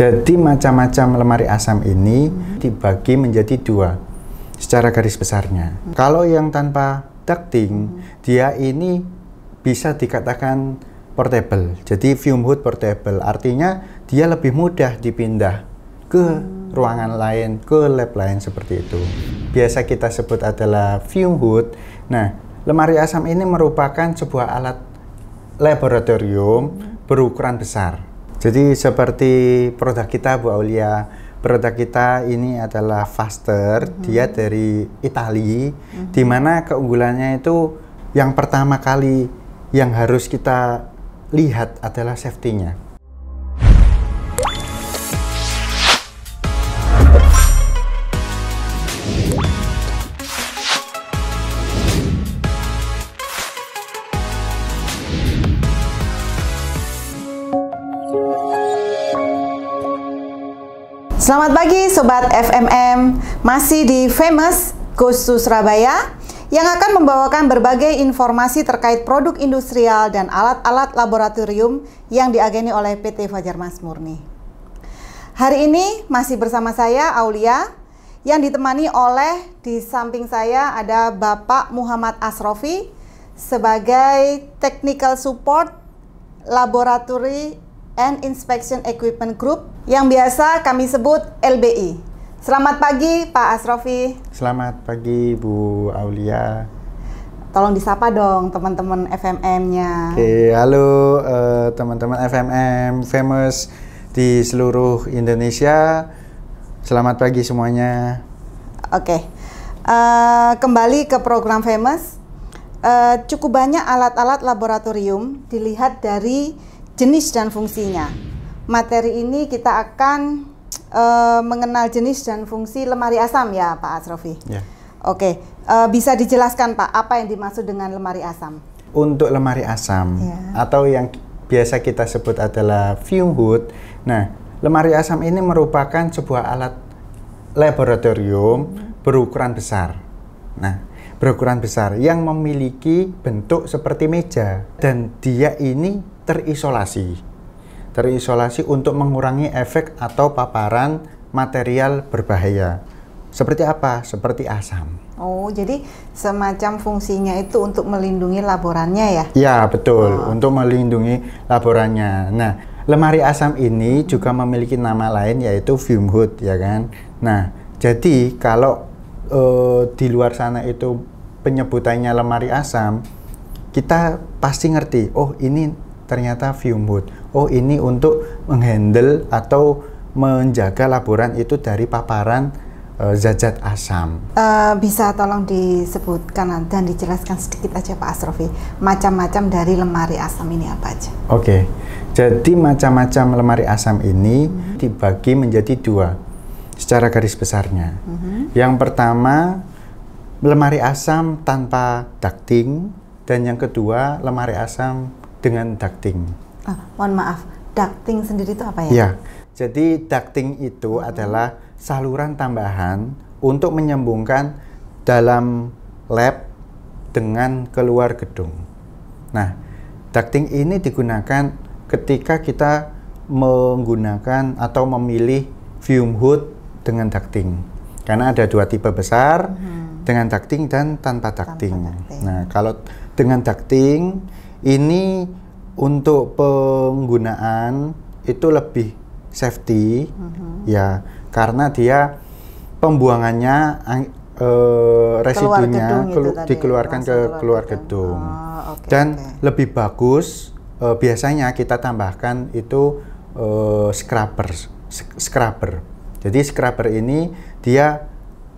Jadi macam-macam lemari asam ini dibagi menjadi dua secara garis besarnya. Kalau yang tanpa ducting, dia ini bisa dikatakan portable. Jadi fume hood portable, artinya dia lebih mudah dipindah ke ruangan lain, ke lab lain seperti itu. Biasa kita sebut adalah fume hood. Nah, lemari asam ini merupakan sebuah alat laboratorium berukuran besar jadi seperti produk kita Bu Aulia, produk kita ini adalah faster, mm -hmm. dia dari Italia, mm -hmm. di mana keunggulannya itu yang pertama kali yang harus kita lihat adalah safety-nya. Selamat pagi Sobat FMM, masih di Famous Goes to Surabaya yang akan membawakan berbagai informasi terkait produk industrial dan alat-alat laboratorium yang diageni oleh PT Fajar Mas Murni. Hari ini masih bersama saya Aulia yang ditemani oleh di samping saya ada Bapak Muhammad Asrofi sebagai Technical Support Laboratory and Inspection Equipment Group yang biasa kami sebut LBI. Selamat pagi Pak Asrofi. Selamat pagi Bu Aulia. Tolong disapa dong teman-teman FMM-nya. Oke, halo teman eh, teman-teman FMM famous di seluruh Indonesia. Selamat pagi semuanya. Oke, uh, kembali ke program famous. Uh, cukup banyak alat-alat laboratorium dilihat dari jenis dan fungsinya. Materi ini kita akan e, mengenal jenis dan fungsi lemari asam ya Pak Asrofi. Ya. Oke, e, bisa dijelaskan Pak apa yang dimaksud dengan lemari asam? Untuk lemari asam ya. atau yang biasa kita sebut adalah fume hood. Nah, lemari asam ini merupakan sebuah alat laboratorium berukuran besar. Nah, berukuran besar yang memiliki bentuk seperti meja dan dia ini terisolasi. Terisolasi untuk mengurangi efek atau paparan material berbahaya. Seperti apa? Seperti asam. Oh, jadi semacam fungsinya itu untuk melindungi laborannya ya? Ya, betul. Oh. Untuk melindungi laborannya. Nah, lemari asam ini juga memiliki nama lain yaitu fume hood, ya kan? Nah, jadi kalau uh, di luar sana itu penyebutannya lemari asam, kita pasti ngerti, oh ini ternyata fume hood. Oh, ini untuk menghandle atau menjaga laporan itu dari paparan zat eh, zat-zat asam. Uh, bisa tolong disebutkan dan dijelaskan sedikit aja Pak Asrofi, macam-macam dari lemari asam ini apa aja? Oke, okay. jadi macam-macam lemari asam ini hmm. dibagi menjadi dua secara garis besarnya. Hmm. Yang pertama lemari asam tanpa ducting dan yang kedua lemari asam dengan ducting. Oh, mohon maaf, ducting sendiri itu apa ya? Ya, jadi ducting itu hmm. adalah saluran tambahan untuk menyambungkan dalam lab dengan keluar gedung. Nah, ducting ini digunakan ketika kita menggunakan atau memilih fume hood dengan ducting. Karena ada dua tipe besar, hmm. dengan ducting dan tanpa ducting. tanpa ducting. Nah, kalau dengan ducting ini untuk penggunaan itu lebih safety mm-hmm. ya karena dia pembuangannya eh, residunya keluar kelu- dikeluarkan ke keluar gedung, gedung. Oh, okay, dan okay. lebih bagus eh, biasanya kita tambahkan itu eh, scrubber scrubber jadi scrubber ini dia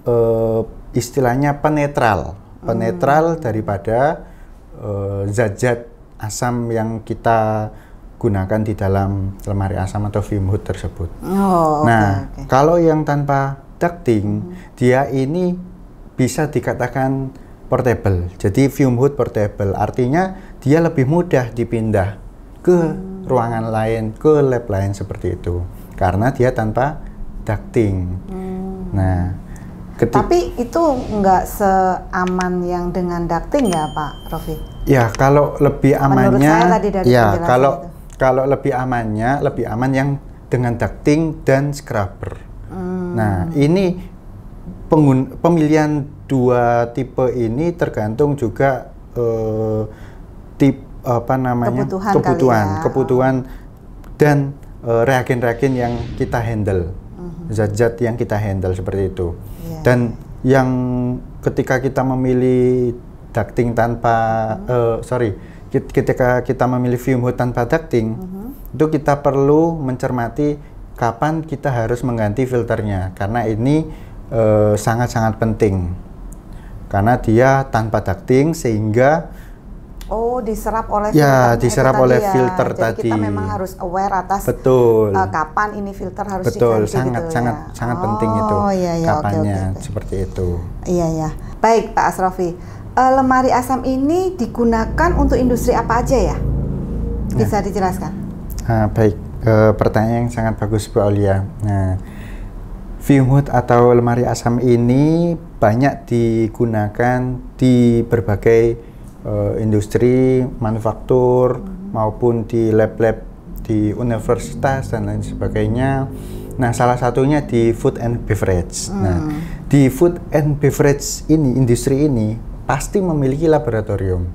eh, istilahnya penetral hmm. penetral hmm. daripada eh, zat-zat asam yang kita gunakan di dalam lemari asam atau fume hood tersebut. Oh, nah, okay, okay. kalau yang tanpa ducting, hmm. dia ini bisa dikatakan portable. Jadi fume hood portable, artinya dia lebih mudah dipindah ke hmm. ruangan lain, ke lab lain seperti itu. Karena dia tanpa ducting. Hmm. Nah, ketik. Tapi itu nggak seaman yang dengan ducting ya Pak Rofi? Ya, kalau lebih amannya ya kalau itu. kalau lebih amannya lebih aman yang dengan ducting dan scrubber. Hmm. Nah, ini pengun, pemilihan dua tipe ini tergantung juga eh, tip apa namanya kebutuhan kebutuhan, ya. kebutuhan dan eh, reagen-reagen yang kita handle hmm. zat-zat yang kita handle seperti itu. Yeah. Dan yang ketika kita memilih ducting tanpa mm -hmm. uh, sorry ketika kita memilih fume tanpa ducting -hmm. itu kita perlu mencermati kapan kita harus mengganti filternya karena ini eh, sangat-sangat uh, penting karena dia tanpa ducting sehingga Oh, diserap oleh ya, filter nah, diserap oleh ya. filter Jadi tadi. Kita memang harus aware atas betul uh, kapan ini filter harus betul diganti, sangat gitu, sangat ya? sangat oh, penting itu. Oh iya iya, kapannya okay, okay. seperti itu. Iya ya. Baik Pak Asrofi uh, lemari asam ini digunakan untuk industri apa aja ya? Bisa nah. dijelaskan? Uh, baik, uh, pertanyaan yang sangat bagus Bu Aulia. Nah, hood atau lemari asam ini banyak digunakan di berbagai uh, industri, manufaktur, hmm. maupun di lab-lab di universitas dan lain sebagainya. Nah, salah satunya di food and beverage. Nah, hmm. Nah, di food and beverage ini, industri ini pasti memiliki laboratorium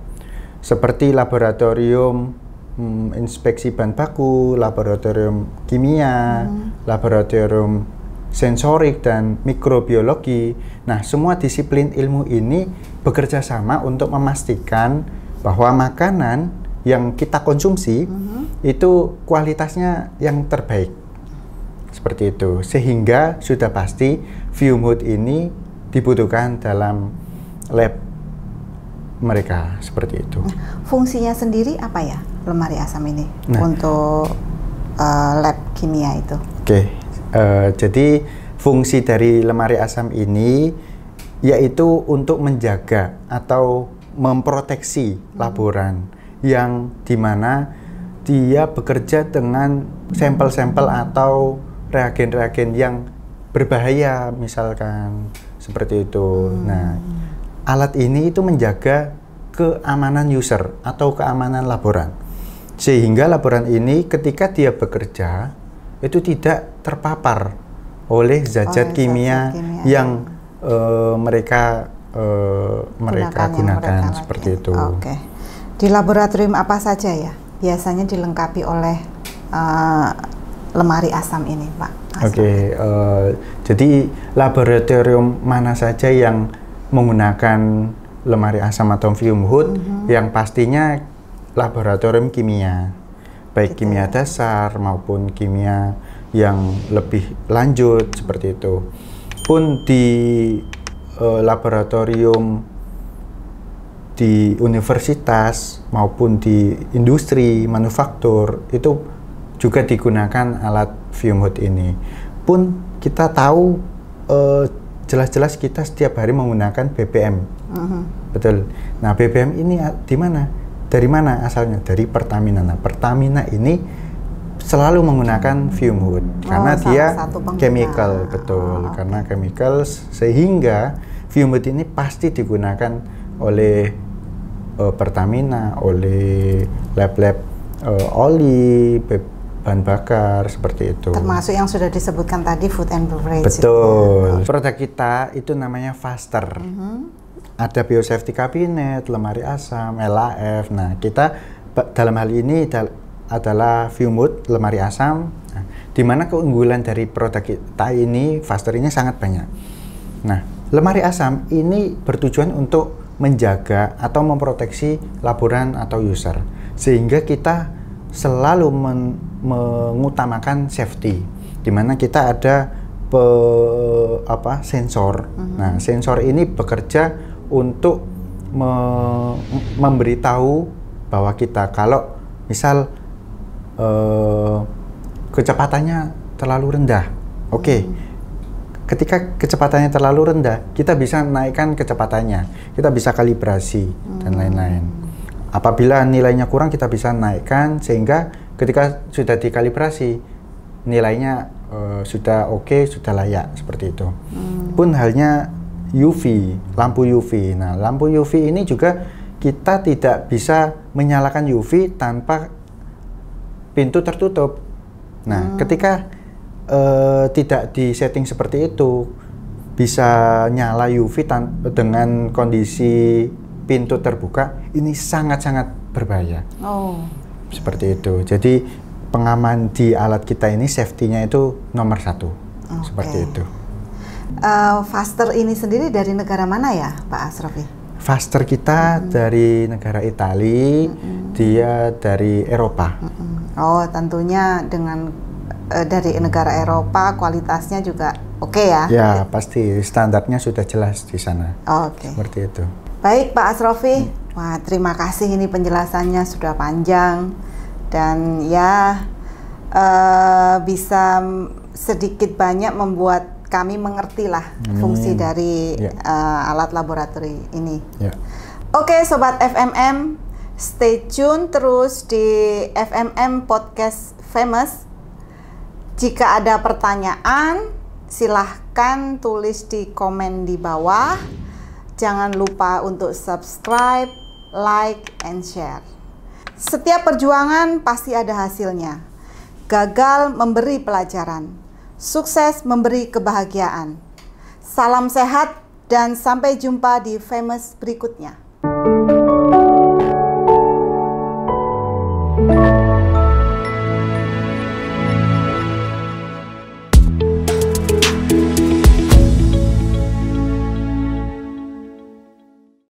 seperti laboratorium hmm, inspeksi bahan baku, laboratorium kimia, hmm. laboratorium sensorik dan mikrobiologi. Nah, semua disiplin ilmu ini bekerja sama untuk memastikan bahwa makanan yang kita konsumsi hmm. itu kualitasnya yang terbaik seperti itu sehingga sudah pasti view ini dibutuhkan dalam lab mereka seperti itu. Nah, fungsinya sendiri apa ya lemari asam ini nah. untuk uh, lab kimia itu? Oke, okay. uh, eh, jadi fungsi dari lemari asam ini yaitu untuk menjaga atau memproteksi hmm. laboran yang dimana dia bekerja dengan sampel-sampel atau reagen-reagen yang berbahaya misalkan seperti itu. Hmm. Nah alat ini itu menjaga keamanan user atau keamanan laboran. Sehingga laboran ini ketika dia bekerja itu tidak terpapar oleh zat-zat kimia, kimia ya. yang uh, mereka uh, mereka gunakan, gunakan seperti itu. Oke. Di laboratorium apa saja ya? Biasanya dilengkapi oleh uh, lemari asam ini, Pak. Oke. uh, jadi laboratorium mana saja yang menggunakan lemari asam atau fume hood mm-hmm. yang pastinya laboratorium kimia baik gitu. kimia dasar maupun kimia yang lebih lanjut seperti itu pun di uh, laboratorium di universitas maupun di industri manufaktur itu juga digunakan alat fume hood ini pun kita tahu uh, jelas-jelas kita setiap hari menggunakan BBM. Uh-huh. Betul. Nah, BBM ini ah, di mana? Dari mana asalnya? Dari Pertamina. Nah, Pertamina ini selalu menggunakan fume hood oh, karena dia chemical, betul. Oh, Karena chemicals sehingga fume hood ini pasti digunakan oleh uh, Pertamina, oleh lab-lab uh, oli, bahan bakar seperti itu. Termasuk yang sudah disebutkan tadi food and beverage. Betul. Itu. Oh. Produk kita itu namanya faster. Mm -hmm. Ada biosafety kabinet, lemari asam, LAF. Nah kita dalam hal ini adalah view mode lemari asam. Nah, di mana keunggulan dari produk kita ini faster ini sangat banyak. Nah lemari asam ini bertujuan untuk menjaga atau memproteksi laporan atau user sehingga kita selalu men mengutamakan safety di mana kita ada pe apa sensor mm -hmm. nah sensor ini bekerja untuk me memberitahu bahwa kita kalau misal eh, kecepatannya terlalu rendah oke okay. mm ketika kecepatannya terlalu rendah kita bisa naikkan kecepatannya kita bisa kalibrasi dan mhm. lain-lain Apabila nilainya kurang kita bisa naikkan sehingga ketika sudah dikalibrasi nilainya uh, sudah oke, okay, sudah layak seperti itu. Hmm. Pun halnya UV, lampu UV. Nah, lampu UV ini juga kita tidak bisa menyalakan UV tanpa pintu tertutup. Nah, hmm. ketika uh, tidak di setting seperti itu bisa nyala UV dengan kondisi pintu terbuka ini sangat-sangat berbahaya. Oh. Seperti itu. Jadi pengaman di alat kita ini safety-nya itu nomor satu. Okay. Seperti itu. Uh, faster ini sendiri dari negara mana ya, Pak Asrofi? Faster kita mm -hmm. dari negara Italia, mm -hmm. dia dari Eropa. Mm -hmm. Oh, tentunya dengan uh, dari negara Eropa kualitasnya juga oke okay ya? Ya pasti standarnya sudah jelas di sana. oke. Okay. Seperti itu. Baik Pak Asrofi, wah terima kasih ini penjelasannya sudah panjang dan ya uh, bisa sedikit banyak membuat kami mengertilah hmm. fungsi dari yeah. Ya. uh, alat laboratori ini. Yeah. Oke okay, sobat FMM, stay tune terus di FMM Podcast Famous. Jika ada pertanyaan, silahkan tulis di komen di bawah Jangan lupa untuk subscribe, like, and share. Setiap perjuangan pasti ada hasilnya. Gagal memberi pelajaran, sukses memberi kebahagiaan. Salam sehat dan sampai jumpa di famous berikutnya.